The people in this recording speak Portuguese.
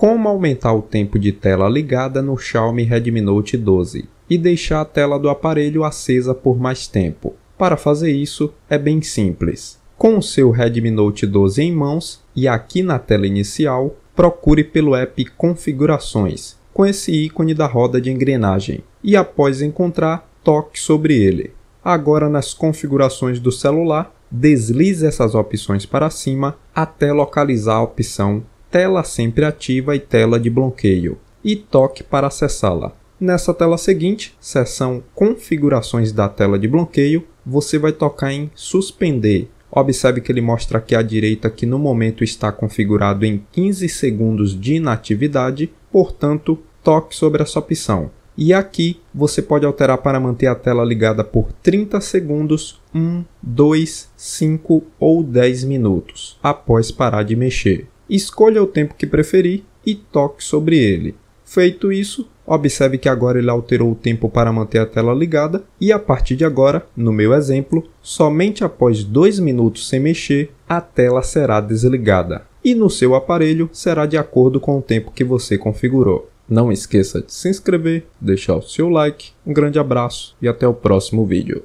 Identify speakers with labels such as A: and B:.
A: como aumentar o tempo de tela ligada no Xiaomi Redmi Note 12 e deixar a tela do aparelho acesa por mais tempo. Para fazer isso, é bem simples. Com o seu Redmi Note 12 em mãos e aqui na tela inicial, procure pelo app Configurações, com esse ícone da roda de engrenagem, e após encontrar, toque sobre ele. Agora nas configurações do celular, deslize essas opções para cima até localizar a opção tela sempre ativa e tela de bloqueio, e toque para acessá-la. Nessa tela seguinte, seção Configurações da tela de bloqueio, você vai tocar em Suspender. Observe que ele mostra aqui à direita que no momento está configurado em 15 segundos de inatividade, portanto, toque sobre essa opção. E aqui você pode alterar para manter a tela ligada por 30 segundos, 1, 2, 5 ou 10 minutos, após parar de mexer escolha o tempo que preferir e toque sobre ele. Feito isso, observe que agora ele alterou o tempo para manter a tela ligada e a partir de agora, no meu exemplo, somente após 2 minutos sem mexer, a tela será desligada e no seu aparelho será de acordo com o tempo que você configurou. Não esqueça de se inscrever, deixar o seu like, um grande abraço e até o próximo vídeo.